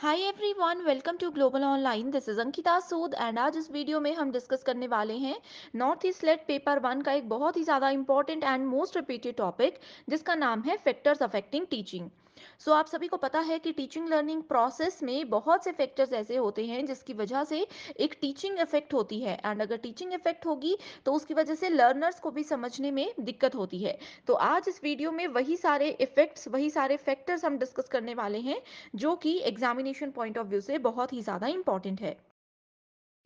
Hi everyone welcome to global online this is Ankita Sood and आज इस video में हम डिस्कस करने वाले हैं north east SLET paper one का एक बहुत ही ज़्यादा important and most repeated topic जिसका नाम है फैक्टर्स अफेक्टिंग टीचिंग सो आप सभी को पता है कि टीचिंग लर्निंग प्रोसेस में बहुत से फैक्टर्स ऐसे होते हैं जिसकी वजह से एक टीचिंग इफेक्ट होती है एंड अगर टीचिंग इफेक्ट होगी तो उसकी वजह से लर्नर्स को भी समझने में दिक्कत होती है तो आज इस वीडियो में वही सारे इफेक्ट्स वही सारे फैक्टर्स हम डिस्कस करने वाले हैं जो कि एग्जामिनेशन पॉइंट ऑफ व्यू से बहुत ही ज़्यादा इंपॉर्टेंट है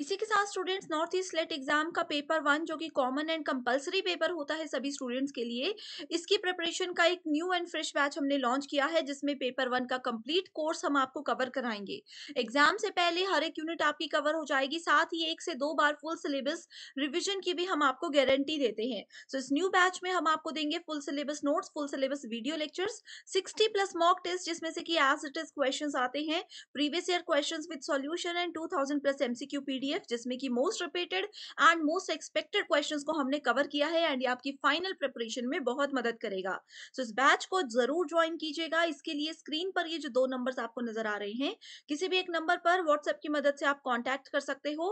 इसी के साथ students north east SLET exam का पेपर वन जो कि कॉमन एंड कंपलसरी पेपर होता है सभी स्टूडेंट्स के लिए इसकी प्रिपरेशन का एक न्यू एंड फ्रेश बैच हमने लॉन्च किया है जिसमें पेपर वन का कंप्लीट कोर्स हम आपको कवर कराएंगे एग्जाम से पहले हर एक यूनिट आपकी कवर हो जाएगी साथ ही एक से दो बार फुल सिलेबस रिविजन की भी हम आपको गारंटी देते हैं सो so, इस न्यू बैच में हम आपको देंगे full syllabus note full syllabus video lectures sixty plus mock test जिसमें से कि एज इट इज क्वेश्चन आते हैं previous year question with solution and two plus MCQ PD PDF जिसमें कि most repeated and most expected questions को हमने cover किया है एंड ये आपकी फाइनल प्रिपरेशन में बहुत मदद करेगा सो so, इस बैच को जरूर ज्वाइन कीजिएगा इसके लिए स्क्रीन पर ये जो दो नंबर आपको नजर आ रहे हैं किसी भी एक नंबर पर व्हाट्सएप की मदद से आप कॉन्टेक्ट कर सकते हो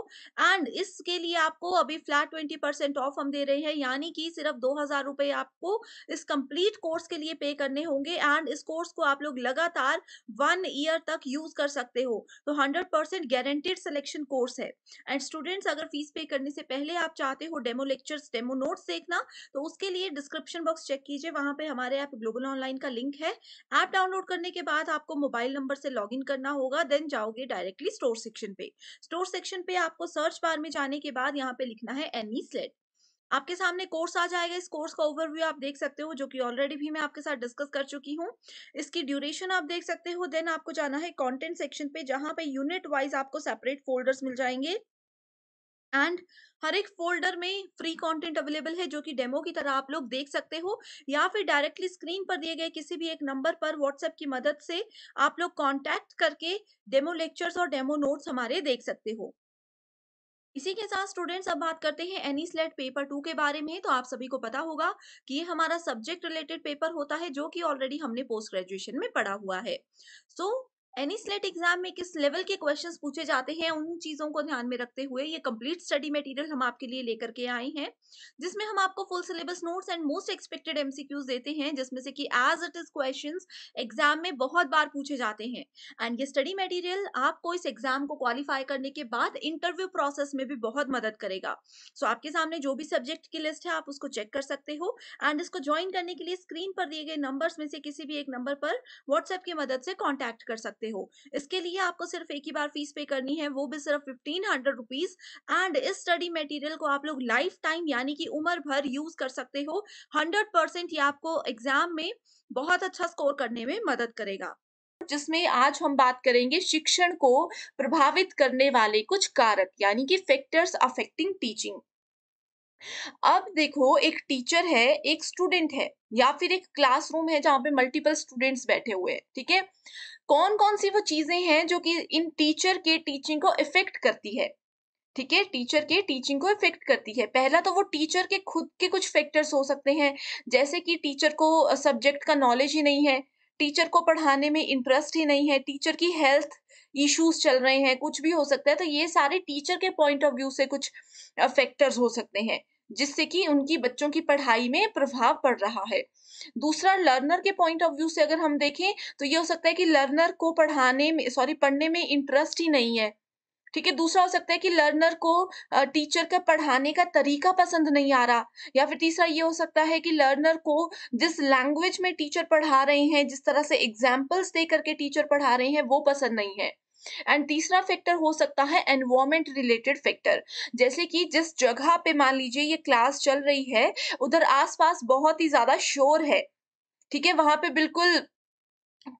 एंड इसके लिए आपको अभी फ्लैट ट्वेंटी परसेंट ऑफ हम दे रहे हैं यानी कि सिर्फ दो हजार रुपए आपको इस कंप्लीट कोर्स के लिए पे करने होंगे एंड इस कोर्स को आप लोग लगातार वन ईयर तक यूज कर सकते हो तो hundred percent guaranteed selection course है एंड स्टूडेंट्स अगर फीस पे करने से पहले आप चाहते हो डेमो लेक्चर्स डेमो नोट्स देखना तो उसके लिए डिस्क्रिप्शन बॉक्स चेक कीजिए वहाँ पे हमारे ऐप ग्लोबल ऑनलाइन का लिंक है ऐप डाउनलोड करने के बाद आपको मोबाइल नंबर से लॉग करना होगा देन जाओगे डायरेक्टली स्टोर सेक्शन पे स्टोर सेक्शन पे आपको सर्च बार में जाने के बाद यहाँ पे लिखना है एनी स्लेट आपके सामने कोर्स आ जाएगा इस कोर्स का ओवरव्यू आप देख सकते हो जो कि ऑलरेडी भी मैं आपके साथ डिस्कस कर चुकी हूँ इसकी ड्यूरेशन आप देख सकते हो देन आपको जाना है कॉन्टेंट सेक्शन पे जहाँ पे यूनिट वाइज आपको सेपरेट फोल्डर्स मिल जाएंगे एंड हर एक फोल्डर में फ्री कंटेंट अवेलेबल है जो कि डेमो की तरह आप लोग देख सकते हो या फिर डायरेक्टली स्क्रीन पर दिए गए किसी भी एक नंबर पर व्हाट्सएप की मदद से आप लोग कांटेक्ट करके डेमो लेक्चर्स और डेमो नोट्स हमारे देख सकते हो इसी के साथ स्टूडेंट्स अब बात करते हैं एनी स्लेट पेपर टू के बारे में तो आप सभी को पता होगा कि ये हमारा सब्जेक्ट रिलेटेड पेपर होता है जो कि ऑलरेडी हमने पोस्ट ग्रेजुएशन में पढ़ा हुआ है so so, any SLET exam में किस लेवल के क्वेश्चंस पूछे जाते हैं उन चीज़ों को ध्यान में रखते हुए ये कंप्लीट स्टडी मटेरियल हम आपके लिए लेकर के आए हैं जिसमें हम आपको full syllabus notes and most expected MCQs देते हैं जिसमें से कि as it is questions exam में बहुत बार पूछे जाते हैं एंड ये स्टडी मेटीरियल आपको इस एग्जाम को क्वालिफाई करने के बाद इंटरव्यू प्रोसेस में भी बहुत मदद करेगा सो so, आपके सामने जो भी सब्जेक्ट की लिस्ट है आप उसको चेक कर सकते हो एंड इसको ज्वाइन करने के लिए स्क्रीन पर दिए गए नंबर में से किसी भी एक नंबर पर व्हाट्सएप की मदद से कॉन्टैक्ट कर सकते सकते हो इसके लिए आपको सिर्फ एक ही बार फीस पे करनी है वो भी सिर्फ फिफ्टीन हंड्रेड रुपीज एंड इस स्टडी मेटीरियल को आप लोग लाइफ टाइम यानी कि उम्र भर यूज कर सकते हो हंड्रेड परसेंट ये आपको एग्जाम में बहुत अच्छा स्कोर करने में मदद करेगा जिसमें आज हम बात करेंगे शिक्षण को प्रभावित करने वाले कुछ कारक यानी कि फैक्टर्स अफेक्टिंग टीचिंग अब देखो एक टीचर है एक स्टूडेंट है या फिर एक क्लासरूम है जहां पे मल्टीपल स्टूडेंट्स बैठे हुए हैं ठीक है कौन कौन सी वो चीजें हैं जो कि इन टीचर के टीचिंग को इफेक्ट करती है ठीक है टीचर के टीचिंग को इफेक्ट करती है पहला तो वो टीचर के खुद के कुछ फैक्टर्स हो सकते हैं जैसे कि टीचर को सब्जेक्ट का नॉलेज ही नहीं है टीचर को पढ़ाने में इंटरेस्ट ही नहीं है टीचर की हेल्थ इश्यूज चल रहे हैं कुछ भी हो सकता है तो ये सारे टीचर के पॉइंट ऑफ व्यू से कुछ फैक्टर्स हो सकते हैं जिससे कि उनकी बच्चों की पढ़ाई में प्रभाव पड़ रहा है दूसरा लर्नर के पॉइंट ऑफ व्यू से अगर हम देखें तो ये हो सकता है कि लर्नर को पढ़ाने में सॉरी पढ़ने में इंटरेस्ट ही नहीं है ठीक है दूसरा हो सकता है कि लर्नर को टीचर का पढ़ाने का तरीका पसंद नहीं आ रहा या फिर तीसरा ये हो सकता है कि लर्नर को जिस लैंग्वेज में टीचर पढ़ा रहे हैं जिस तरह से एग्जाम्पल्स दे करके टीचर पढ़ा रहे हैं वो पसंद नहीं है एंड तीसरा फैक्टर हो सकता है एनवायरमेंट रिलेटेड फैक्टर जैसे कि जिस जगह पे मान लीजिए ये क्लास चल रही है उधर आसपास बहुत ही ज़्यादा शोर है ठीक है वहां पे बिल्कुल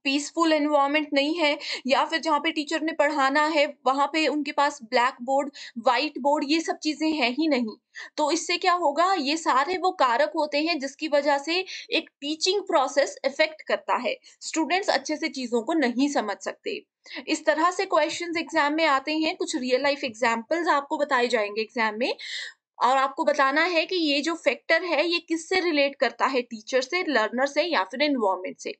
पीसफुल इन्वामेंट नहीं है या फिर जहाँ पे टीचर ने पढ़ाना है वहाँ पे उनके पास ब्लैक बोर्ड वाइट बोर्ड ये सब चीज़ें हैं ही नहीं तो इससे क्या होगा ये सारे वो कारक होते हैं जिसकी वजह से एक टीचिंग प्रोसेस इफेक्ट करता है स्टूडेंट्स अच्छे से चीज़ों को नहीं समझ सकते इस तरह से क्वेश्चंस एग्जाम में आते हैं कुछ रियल लाइफ एग्जाम्पल्स आपको बताए जाएंगे एग्जाम में और आपको बताना है कि ये जो फैक्टर है ये किससे रिलेट करता है टीचर से लर्नर से या फिर एनवायरमेंट से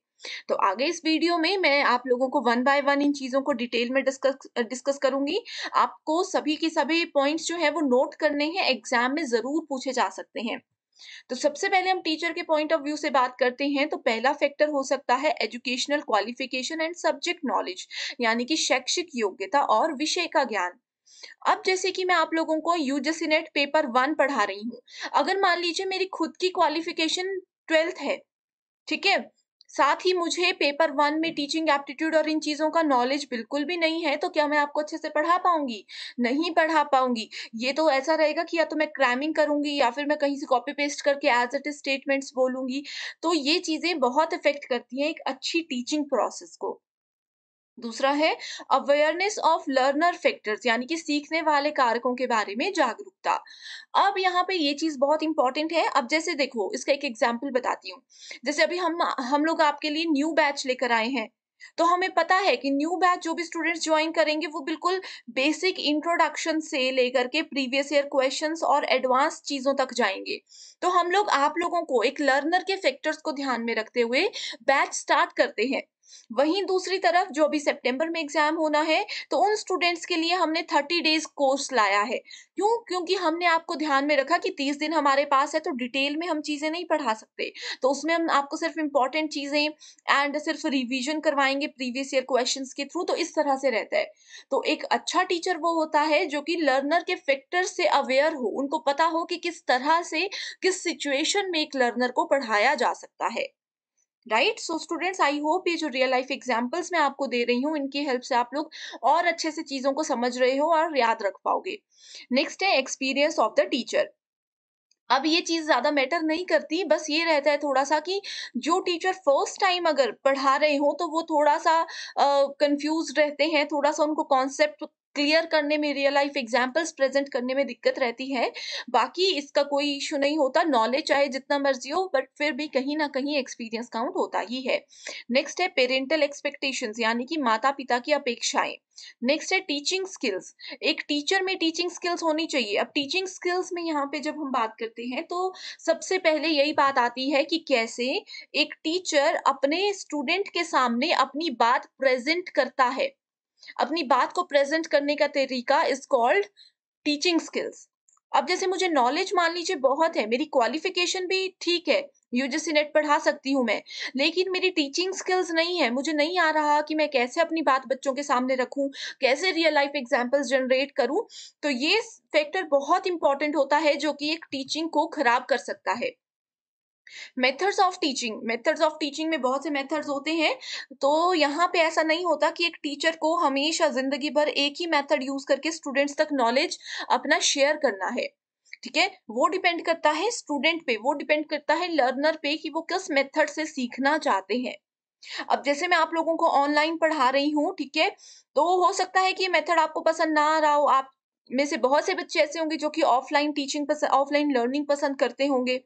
तो आगे इस वीडियो में मैं आप लोगों को वन बाय वन इन चीज़ों को डिटेल में डिस्कस डिस्कस करूंगी आपको सभी के सभी पॉइंट्स जो है वो नोट करने हैं एग्जाम में ज़रूर पूछे जा सकते हैं तो सबसे पहले हम टीचर के पॉइंट ऑफ व्यू से बात करते हैं तो पहला फैक्टर हो सकता है educational qualification and subject knowledge यानी कि शैक्षिक योग्यता और विषय का ज्ञान अब जैसे कि मैं आप लोगों को यूजीसी नेट पेपर वन पढ़ा रही हूं अगर मान लीजिए मेरी खुद की क्वालिफिकेशन ट्वेल्थ है ठीक है साथ ही मुझे पेपर वन में टीचिंग एप्टीट्यूड और इन चीज़ों का नॉलेज बिल्कुल भी नहीं है तो क्या मैं आपको अच्छे से पढ़ा पाऊंगी नहीं पढ़ा पाऊंगी ये तो ऐसा रहेगा कि या तो मैं क्रैमिंग करूंगी या फिर मैं कहीं से कॉपी पेस्ट करके एज इट स्टेटमेंट्स बोलूंगी तो ये चीज़ें बहुत इफेक्ट करती हैं एक अच्छी टीचिंग प्रोसेस को दूसरा है अवेयरनेस ऑफ लर्नर फैक्टर्स यानी कि सीखने वाले कारकों के बारे में जागरूकता अब यहाँ पे ये चीज़ बहुत इंपॉर्टेंट है अब जैसे देखो इसका एक एग्जाम्पल बताती हूँ जैसे अभी हम हम लोग आपके लिए न्यू बैच लेकर आए हैं तो हमें पता है कि न्यू बैच जो भी स्टूडेंट्स ज्वाइन करेंगे वो बिल्कुल बेसिक इंट्रोडक्शन से लेकर के प्रीवियस ईयर क्वेश्चंस और एडवांस चीज़ों तक जाएंगे तो हम लोग आप लोगों को एक लर्नर के फैक्टर्स को ध्यान में रखते हुए बैच स्टार्ट करते हैं वहीं दूसरी तरफ जो अभी सितंबर में एग्जाम होना है तो उन स्टूडेंट्स के लिए हमने थर्टी डेज कोर्स लाया है क्यों क्योंकि हमने आपको ध्यान में रखा कि तीस दिन हमारे पास है तो डिटेल में हम चीज़ें नहीं पढ़ा सकते तो उसमें हम आपको सिर्फ इंपॉर्टेंट चीज़ें एंड सिर्फ रिविजन करवाएंगे प्रीवियस ईयर क्वेश्चन के थ्रू तो इस तरह से रहता है तो एक अच्छा टीचर वो होता है जो कि लर्नर के फैक्टर से अवेयर हो उनको पता हो कि किस तरह से किस सिचुएशन में एक लर्नर को पढ़ाया जा सकता है right so students I hope ये जो रियल लाइफ एग्जाम्पल्स मैं आपको दे रही हूँ इनकी हेल्प से आप लोग और अच्छे से चीज़ों को समझ रहे हो और याद रख पाओगे नेक्स्ट है एक्सपीरियंस ऑफ द टीचर अब ये चीज़ ज़्यादा मैटर नहीं करती बस ये रहता है थोड़ा सा कि जो टीचर फर्स्ट टाइम अगर पढ़ा रहे हो तो वो थोड़ा सा कंफ्यूज uh, रहते हैं थोड़ा सा उनको कॉन्सेप्ट क्लियर करने में रियल लाइफ एग्जाम्पल्स प्रेजेंट करने में दिक्कत रहती है बाकी इसका कोई इशू नहीं होता नॉलेज चाहे जितना मर्जी हो बट फिर भी कहीं ना कहीं एक्सपीरियंस काउंट होता ही है नेक्स्ट है पेरेंटल एक्सपेक्टेशन यानी कि माता पिता की अपेक्षाएं नेक्स्ट है टीचिंग स्किल्स एक टीचर में टीचिंग स्किल्स होनी चाहिए अब टीचिंग स्किल्स में यहाँ पे जब हम बात करते हैं तो सबसे पहले यही बात आती है कि कैसे एक टीचर अपने स्टूडेंट के सामने अपनी बात प्रेजेंट करता है अपनी बात को प्रेजेंट करने का तरीका इज कॉल्ड टीचिंग स्किल्स अब जैसे मुझे नॉलेज मान लीजिए बहुत है मेरी क्वालिफिकेशन भी ठीक है यूजीसी नेट पढ़ा सकती हूँ मैं लेकिन मेरी टीचिंग स्किल्स नहीं है मुझे नहीं आ रहा कि मैं कैसे अपनी बात बच्चों के सामने रखूँ कैसे रियल लाइफ एग्जांपल्स जनरेट करूँ तो ये फैक्टर बहुत इंपॉर्टेंट होता है जो कि एक टीचिंग को खराब कर सकता है methods of teaching methods of teaching में बहुत से मेथड्स होते हैं तो यहाँ पे ऐसा नहीं होता कि एक टीचर को हमेशा ज़िंदगी भर एक ही मेथड यूज़ करके स्टूडेंट्स तक नॉलेज अपना शेयर करना है ठीक है वो डिपेंड करता है स्टूडेंट पे वो डिपेंड करता है लर्नर पे कि वो किस मेथड से सीखना चाहते हैं अब जैसे मैं आप लोगों को ऑनलाइन पढ़ा रही हूँ ठीक है तो हो सकता है कि मेथड आपको पसंद ना आ रहा हो आप में से बहुत से बच्चे ऐसे होंगे जो कि ऑफलाइन टीचिंग पसंद ऑफलाइन लर्निंग पसंद करते होंगे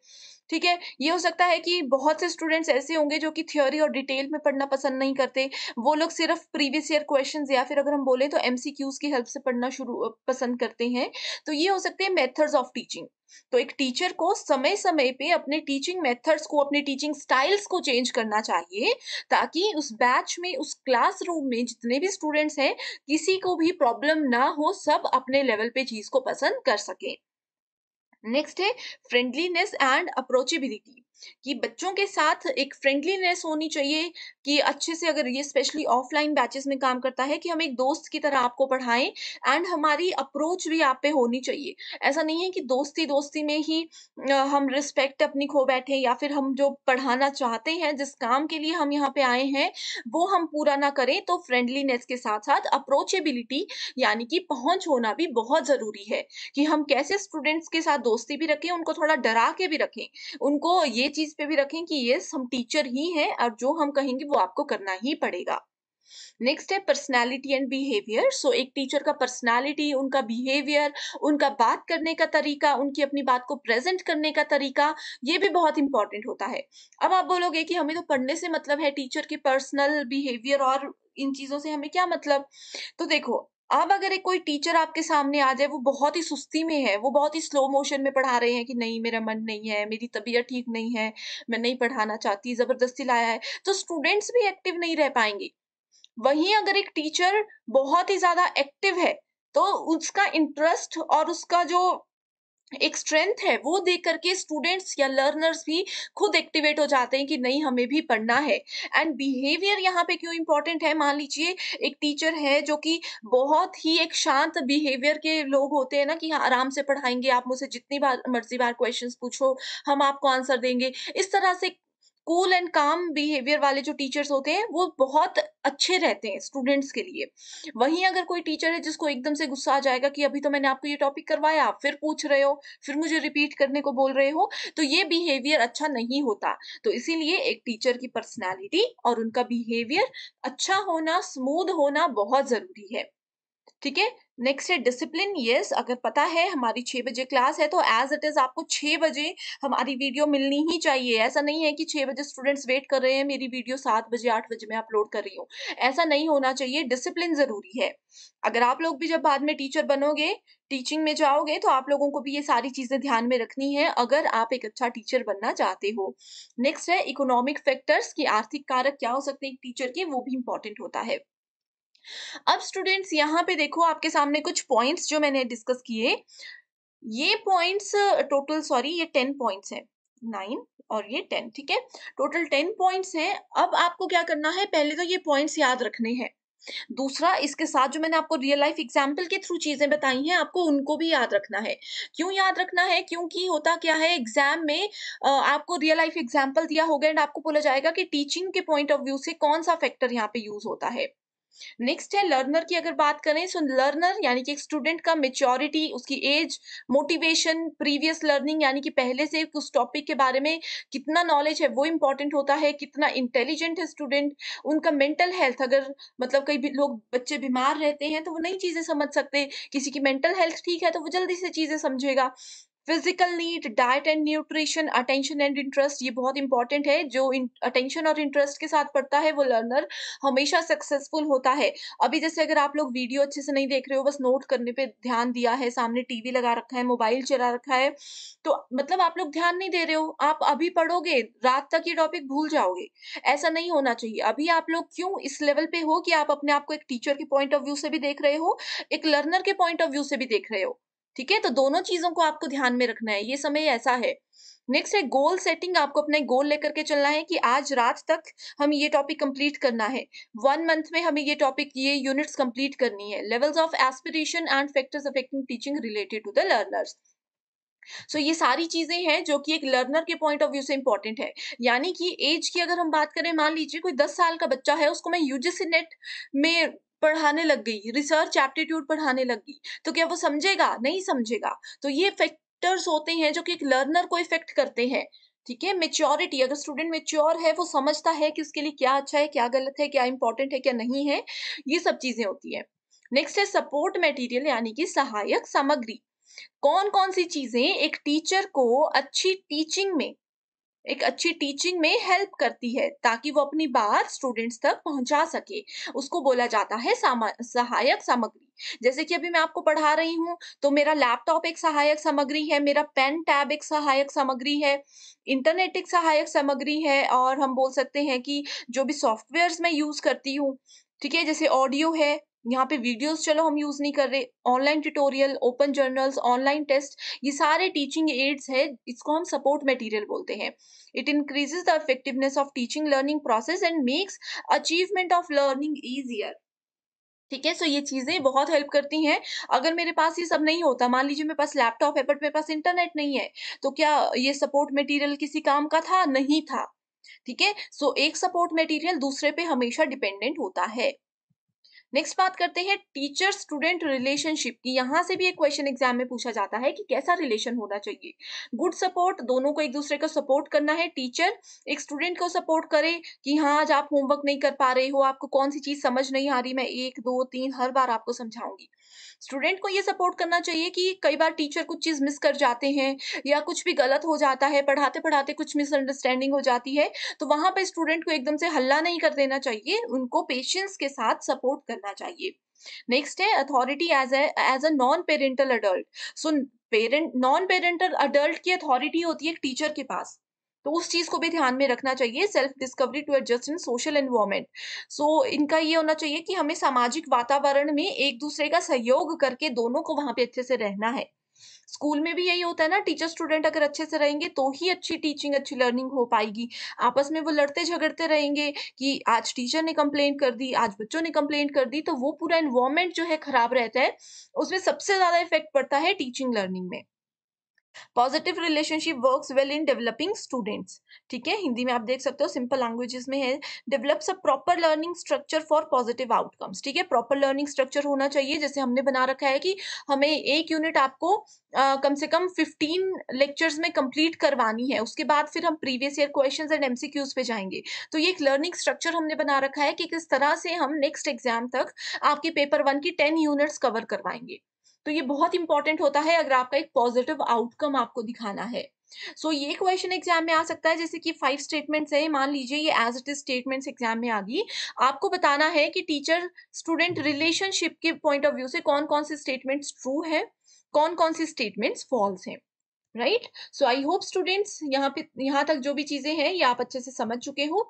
ठीक है ये हो सकता है कि बहुत से स्टूडेंट्स ऐसे होंगे जो कि थ्योरी और डिटेल में पढ़ना पसंद नहीं करते वो लोग सिर्फ प्रीवियस ईयर क्वेश्चन या फिर अगर हम बोले तो एम की हेल्प से पढ़ना शुरू पसंद करते हैं तो ये हो सकते हैं मेथड्स ऑफ टीचिंग तो एक टीचर को समय समय पे अपने टीचिंग मेथड्स को अपने टीचिंग स्टाइल्स को चेंज करना चाहिए ताकि उस बैच में उस क्लासरूम में जितने भी स्टूडेंट्स हैं किसी को भी प्रॉब्लम ना हो सब अपने लेवल पे चीज को पसंद कर सकें Next day, friendliness and approachability. कि बच्चों के साथ एक फ्रेंडलीनेस होनी चाहिए कि अच्छे से अगर ये स्पेशली ऑफलाइन बैचेस में काम करता है कि हम एक दोस्त की तरह आपको पढ़ाएं एंड हमारी अप्रोच भी आप पे होनी चाहिए ऐसा नहीं है कि दोस्ती दोस्ती में ही हम रिस्पेक्ट अपनी खो बैठे या फिर हम जो पढ़ाना चाहते हैं जिस काम के लिए हम यहाँ पे आए हैं वो हम पूरा ना करें तो फ्रेंडलीनेस के साथ साथ अप्रोचेबिलिटी यानी कि पहुंच होना भी बहुत ज़रूरी है कि हम कैसे स्टूडेंट्स के साथ दोस्ती भी रखें उनको थोड़ा डरा के भी रखें उनको ये ये चीज पे भी रखें कि ये हम टीचर ही हैं और जो हम कहेंगे वो आपको करना ही पड़ेगा नेक्स्ट है पर्सनालिटी एंड बिहेवियर सो एक टीचर का पर्सनालिटी उनका बिहेवियर उनका बात करने का तरीका उनकी अपनी बात को प्रेजेंट करने का तरीका ये भी बहुत इंपॉर्टेंट होता है अब आप बोलोगे कि हमें तो पढ़ने से मतलब है टीचर के पर्सनल बिहेवियर और इन चीज़ों से हमें क्या मतलब तो देखो अब अगर एक कोई टीचर आपके सामने आ जाए वो बहुत ही सुस्ती में है वो बहुत ही स्लो मोशन में पढ़ा रहे हैं कि नहीं मेरा मन नहीं है मेरी तबीयत ठीक नहीं है मैं नहीं पढ़ाना चाहती जबरदस्ती लाया है तो स्टूडेंट्स भी एक्टिव नहीं रह पाएंगे वहीं अगर एक टीचर बहुत ही ज्यादा एक्टिव है तो उसका इंटरेस्ट और उसका जो एक स्ट्रेंथ है वो देख करके स्टूडेंट्स या लर्नर्स भी खुद एक्टिवेट हो जाते हैं कि नहीं हमें भी पढ़ना है एंड बिहेवियर यहाँ पे क्यों इंपॉर्टेंट है मान लीजिए एक टीचर है जो कि बहुत ही एक शांत बिहेवियर के लोग होते हैं ना कि हाँ, आराम से पढ़ाएंगे आप मुझसे जितनी बार मर्जी बार क्वेश्चन पूछो हम आपको आंसर देंगे इस तरह से कूल एंड काम बिहेवियर वाले जो टीचर्स होते हैं वो बहुत अच्छे रहते हैं स्टूडेंट्स के लिए वहीं अगर कोई टीचर है जिसको एकदम से गुस्सा आ जाएगा कि अभी तो मैंने आपको ये टॉपिक करवाया आप फिर पूछ रहे हो फिर मुझे रिपीट करने को बोल रहे हो तो ये बिहेवियर अच्छा नहीं होता तो इसीलिए एक टीचर की पर्सनैलिटी और उनका बिहेवियर अच्छा होना स्मूद होना बहुत जरूरी है ठीक है नेक्स्ट है डिसिप्लिन यस अगर पता है हमारी छः बजे क्लास है तो एज इट इज़ आपको छः बजे हमारी वीडियो मिलनी ही चाहिए ऐसा नहीं है कि छः बजे स्टूडेंट्स वेट कर रहे हैं मेरी वीडियो सात बजे आठ बजे मैं अपलोड कर रही हूँ ऐसा नहीं होना चाहिए डिसिप्लिन ज़रूरी है अगर आप लोग भी जब बाद में टीचर बनोगे टीचिंग में जाओगे तो आप लोगों को भी ये सारी चीज़ें ध्यान में रखनी है अगर आप एक अच्छा टीचर बनना चाहते हो नेक्स्ट है इकोनॉमिक फैक्टर्स की आर्थिक कारक क्या हो सकते हैं एक टीचर के वो भी इम्पॉर्टेंट होता है अब स्टूडेंट्स यहाँ पे देखो आपके सामने कुछ पॉइंट्स जो मैंने डिस्कस किए ये पॉइंट्स टोटल सॉरी ये टेन पॉइंट्स है नाइन और ये टेन ठीक है टोटल टेन पॉइंट्स हैं अब आपको क्या करना है पहले तो ये पॉइंट्स याद रखने हैं दूसरा इसके साथ जो मैंने आपको रियल लाइफ एग्जाम्पल के थ्रू चीजें बताई हैं आपको उनको भी याद रखना है क्यों याद रखना है क्योंकि होता क्या है एग्जाम में आपको रियल लाइफ एग्जाम्पल दिया होगा एंड आपको बोला जाएगा कि टीचिंग के पॉइंट ऑफ व्यू से कौन सा फैक्टर यहाँ पे यूज होता है नेक्स्ट है लर्नर की अगर बात करें सो लर्नर यानी कि एक स्टूडेंट का मेच्योरिटी उसकी एज मोटिवेशन प्रीवियस लर्निंग यानी कि पहले से उस टॉपिक के बारे में कितना नॉलेज है वो इम्पॉर्टेंट होता है कितना इंटेलिजेंट है स्टूडेंट उनका मेंटल हेल्थ अगर मतलब कई लोग बच्चे बीमार रहते हैं तो वो नई चीज़ें समझ सकते किसी की मेंटल हेल्थ ठीक है तो वो जल्दी से चीज़ें समझेगा physical need diet and nutrition attention and interest ये बहुत इंपॉर्टेंट है जो अटेंशन और इंटरेस्ट के साथ पढ़ता है वो लर्नर हमेशा सक्सेसफुल होता है अभी जैसे अगर आप लोग वीडियो अच्छे से नहीं देख रहे हो बस नोट करने पे ध्यान दिया है सामने टीवी लगा रखा है मोबाइल चला रखा है तो मतलब आप लोग ध्यान नहीं दे रहे हो आप अभी पढ़ोगे रात तक ये टॉपिक भूल जाओगे ऐसा नहीं होना चाहिए अभी आप लोग क्यों इस लेवल पे हो कि आप अपने आप को एक टीचर के पॉइंट ऑफ व्यू से भी देख रहे हो एक लर्नर के पॉइंट ऑफ व्यू से भी देख रहे हो ठीक है तो दोनों चीजों को आपको ध्यान में रखना है ये समय ऐसा है नेक्स्ट है गोल सेटिंग आपको अपने गोल लेकर के चलना है कि आज रात तक हमें ये टॉपिक कंप्लीट करना है वन मंथ में हमें ये टॉपिक ये यूनिट्स कंप्लीट करनी है levels of aspiration and factors affecting teaching related to the learners so, ये सारी चीजें हैं जो कि एक लर्नर के पॉइंट ऑफ व्यू से इंपॉर्टेंट है यानी कि एज की अगर हम बात करें मान लीजिए कोई दस साल का बच्चा है उसको मैं यूजीसी नेट में पढ़ाने लग गई रिसर्च एप्टीट्यूड पढ़ाने लग गई तो क्या वो समझेगा नहीं समझेगा तो ये फैक्टर्स होते हैं जो कि एक लर्नर को इफेक्ट करते हैं ठीक है मेच्योरिटी अगर स्टूडेंट मेच्योर है वो समझता है कि उसके लिए क्या अच्छा है क्या गलत है क्या इंपॉर्टेंट है क्या नहीं है ये सब चीजें होती है नेक्स्ट है सपोर्ट मेटीरियल यानी कि सहायक सामग्री कौन कौन सी चीजें एक टीचर को अच्छी टीचिंग में एक अच्छी टीचिंग में हेल्प करती है ताकि वो अपनी बात स्टूडेंट्स तक पहुंचा सके उसको बोला जाता है सामा, सहायक सामग्री जैसे कि अभी मैं आपको पढ़ा रही हूँ तो मेरा लैपटॉप एक सहायक सामग्री है मेरा पेन टैब एक सहायक सामग्री है इंटरनेट एक सहायक सामग्री है और हम बोल सकते हैं कि जो भी सॉफ्टवेयर मैं यूज करती हूँ ठीक है जैसे ऑडियो है यहाँ पे वीडियोस चलो हम यूज़ नहीं कर रहे online tutorial open journals online test ये सारे टीचिंग एड्स है इसको हम सपोर्ट मटेरियल बोलते हैं it increases the effectiveness of teaching learning process and makes achievement of learning easier ठीक है सो ये चीज़ें बहुत हेल्प करती हैं अगर मेरे पास ये सब नहीं होता मान लीजिए मेरे पास लैपटॉप है बट मेरे पास इंटरनेट नहीं है तो क्या ये सपोर्ट मटेरियल किसी काम का था नहीं था ठीक है सो एक सपोर्ट मटेरियल दूसरे पे हमेशा डिपेंडेंट होता है नेक्स्ट बात करते हैं टीचर स्टूडेंट रिलेशनशिप की यहाँ से भी एक क्वेश्चन एग्जाम में पूछा जाता है कि कैसा रिलेशन होना चाहिए गुड सपोर्ट दोनों को एक दूसरे को सपोर्ट करना है टीचर एक स्टूडेंट को सपोर्ट करे कि हाँ आज आप होमवर्क नहीं कर पा रहे हो आपको कौन सी चीज समझ नहीं आ रही मैं एक दो तीन हर बार आपको समझाऊंगी स्टूडेंट को ये सपोर्ट करना चाहिए कि कई बार टीचर कुछ चीज मिस कर जाते हैं या कुछ भी गलत हो जाता है पढ़ाते पढ़ाते कुछ मिसअंडरस्टैंडिंग हो जाती है तो वहां पर स्टूडेंट को एकदम से हल्ला नहीं कर देना चाहिए उनको पेशेंस के साथ सपोर्ट कर करना चाहिए नेक्स्ट है authority as as a non parental adult so parent non parental adult की अथॉरिटी होती है टीचर के पास तो उस चीज को भी ध्यान में रखना चाहिए self discovery to adjust in social environment so इनका ये होना चाहिए कि हमें सामाजिक वातावरण में एक दूसरे का सहयोग करके दोनों को वहां पे अच्छे से रहना है स्कूल में भी यही होता है ना टीचर स्टूडेंट अगर अच्छे से रहेंगे तो ही अच्छी टीचिंग अच्छी लर्निंग हो पाएगी आपस में वो लड़ते झगड़ते रहेंगे कि आज टीचर ने कंप्लेंट कर दी आज बच्चों ने कंप्लेंट कर दी तो वो पूरा इन्वॉर्मेंट जो है खराब रहता है उसमें सबसे ज्यादा इफेक्ट पड़ता है टीचिंग लर्निंग में positive relationship works well in developing students ठीक है हिंदी में आप देख सकते हो सिंपल लैंग्वेजेस में है develops a proper learning structure for positive outcomes ठीक है प्रॉपर लर्निंग स्ट्रक्चर होना चाहिए जैसे हमने बना रखा है कि हमें एक यूनिट आपको आ, कम से कम फिफ्टीन लेक्चर्स में कंप्लीट करवानी है उसके बाद फिर हम previous year question and MCQs पे जाएंगे तो ये एक लर्निंग स्ट्रक्चर हमने बना रखा है कि किस तरह से हम नेक्स्ट एग्जाम तक आपके पेपर वन की टेन यूनिट्स कवर करवाएंगे तो ये बहुत इंपॉर्टेंट होता है अगर आपका एक पॉजिटिव आउटकम आपको दिखाना है सो so, ये क्वेश्चन एग्जाम में आ सकता है जैसे कि फाइव स्टेटमेंट्स है मान लीजिए ये as it is statements exam में आ गई आपको बताना है कि टीचर स्टूडेंट रिलेशनशिप के पॉइंट ऑफ व्यू से कौन कौन से स्टेटमेंट्स ट्रू है कौन कौन से स्टेटमेंट्स फॉल्स हैं right so I hope students यहाँ पे यहाँ तक जो भी चीज़ें हैं ये आप अच्छे से समझ चुके हो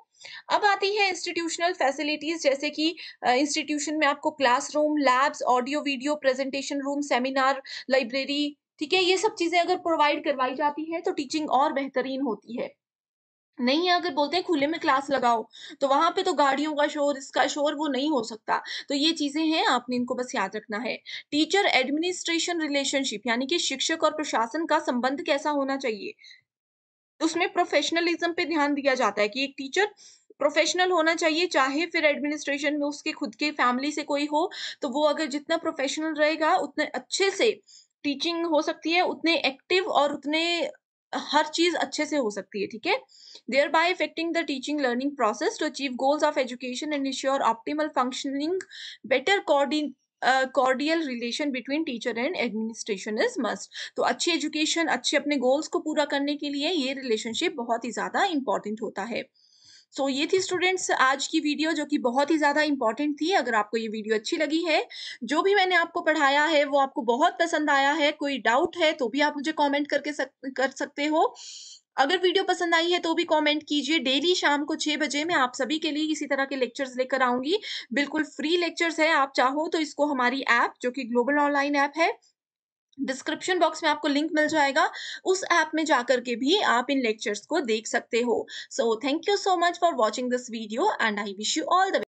अब आती है इंस्टीट्यूशनल फैसिलिटीज़ जैसे कि इंस्टीट्यूशन में आपको classroom labs audio video presentation room seminar library ठीक है ये सब चीज़ें अगर प्रोवाइड करवाई जाती है तो टीचिंग और बेहतरीन होती है नहीं है अगर बोलते हैं खुले में क्लास लगाओ तो वहां पे तो गाड़ियों का शोर इसका शोर वो नहीं हो सकता तो ये चीजें हैं आपने इनको बस याद रखना है टीचर एडमिनिस्ट्रेशन रिलेशनशिप यानी कि शिक्षक और प्रशासन का संबंध कैसा होना चाहिए उसमें प्रोफेशनलिज्म पे ध्यान दिया जाता है कि एक टीचर प्रोफेशनल होना चाहिए चाहे फिर एडमिनिस्ट्रेशन में उसके खुद के फैमिली से कोई हो तो वो अगर जितना प्रोफेशनल रहेगा उतने अच्छे से टीचिंग हो सकती है उतने एक्टिव और उतने हर चीज अच्छे से हो सकती है ठीक है thereby affecting the teaching learning process to achieve goals of education and ensure optimal functioning better coordin cordial relation between teacher and administration is must तो अच्छी एजुकेशन अच्छे अपने गोल्स को पूरा करने के लिए ये रिलेशनशिप बहुत ही ज़्यादा इंपॉर्टेंट होता है सो so, ये थी स्टूडेंट्स आज की वीडियो जो कि बहुत ही ज़्यादा इंपॉर्टेंट थी अगर आपको ये वीडियो अच्छी लगी है जो भी मैंने आपको पढ़ाया है वो आपको बहुत पसंद आया है कोई डाउट है तो भी आप मुझे कॉमेंट करके सक, कर सकते हो अगर वीडियो पसंद आई है तो भी कमेंट कीजिए डेली शाम को छः बजे मैं आप सभी के लिए इसी तरह के लेक्चर्स लेकर आऊंगी बिल्कुल फ्री लेक्चर्स है आप चाहो तो इसको हमारी ऐप जो कि ग्लोबल ऑनलाइन ऐप है डिस्क्रिप्शन बॉक्स में आपको लिंक मिल जाएगा उस ऐप में जाकर के भी आप इन लेक्चर्स को देख सकते हो so thank you so much for watching this video and I wish you all the